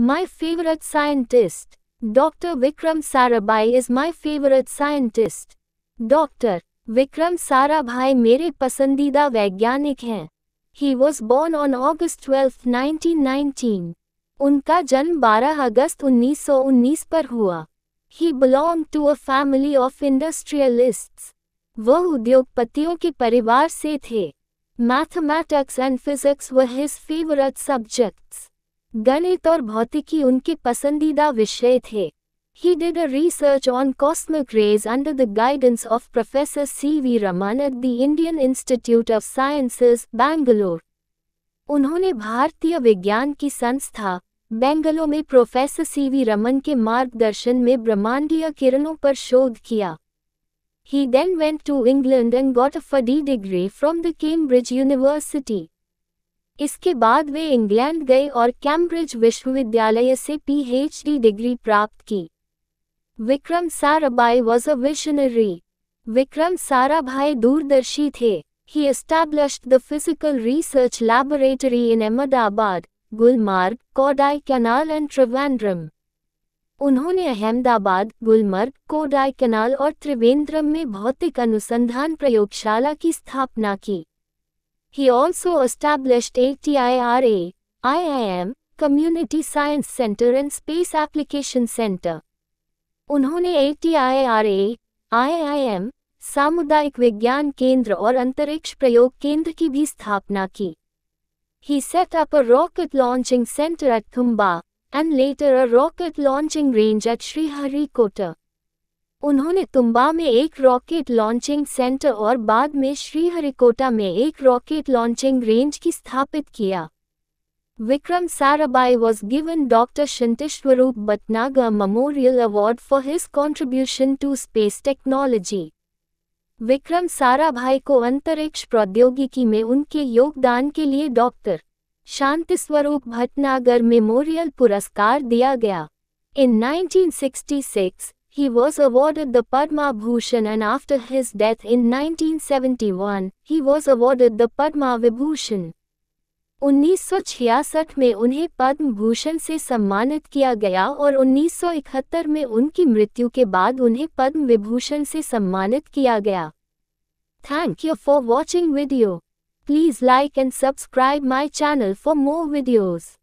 My favorite scientist. Dr. Vikram Sarabhai is my favorite scientist. Dr. Vikram Sarabhai mere pasandida vaigyanik hain. He was born on August 12, 1919. Unka janm 12 August 1919 par hua. He belonged to a family of industrialists. वह उद्योगपतियों के परिवार से थे Mathematics and physics were his favorite subjects. गणित और भौतिकी उनके पसंदीदा विषय थे he did a research on cosmic rays under the guidance of professor C V Raman at the Indian Institute of Sciences Bangalore उन्होंने भारतीय विज्ञान की संस्था बेंगलो में प्रोफेसर सी वी रमन के मार्गदर्शन में ब्रह्मांडीय किरणों पर शोध किया he then went to England and got a PhD degree from the Cambridge University इसके बाद वे इंग्लैंड गए और कैम्ब्रिज विश्वविद्यालय से पीएचडी डिग्री प्राप्त की Vikram Sarabhai was a visionary Vikram Sarabhai दूरदर्शी थे he established the physical research laboratory in Ahmedabad Gulmarg Kodaikanal and Trivandrum उन्होंने अहमदाबाद गुलमर्ग कोडाई कैनाल और त्रिवेंद्रम में भौतिक अनुसंधान प्रयोगशाला की स्थापना की He also established ATIRA, IIM, Community Science Center and Space Application Center. उन्होंने ATIRA, IIM, सामुदायिक विज्ञान केंद्र और अंतरिक्ष प्रयोग केंद्र की भी स्थापना की He set up a rocket launching center at Thumba and later a rocket launching range at Sriharikota. उन्होंने तुम्बा में एक रॉकेट लॉन्चिंग सेंटर और बाद में श्रीहरिकोटा में एक रॉकेट लॉन्चिंग रेंज की स्थापित किया Vikram Sarabhai was given doctor Shanti Swarup Bhatnagar memorial award for his contribution to space technology Vikram Sarabhai को अंतरिक्ष प्रौद्योगिकी में उनके योगदान के लिए डॉक्टर शांति स्वरूप भटनागर मेमोरियल पुरस्कार दिया गया इन 1966, He was awarded the Padma Bhushan and after his death in 1971, he was awarded the Padma Vibhushan. छियासठ में उन्हें पद्म भूषण से सम्मानित किया गया और उन्नीस सौ इकहत्तर में उनकी मृत्यु के बाद उन्हें पद्म विभूषण से सम्मानित किया गया thank you for watching video please like and subscribe my channel for more videos